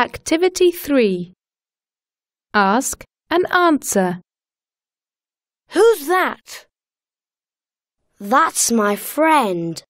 Activity 3 Ask and answer. Who's that? That's my friend.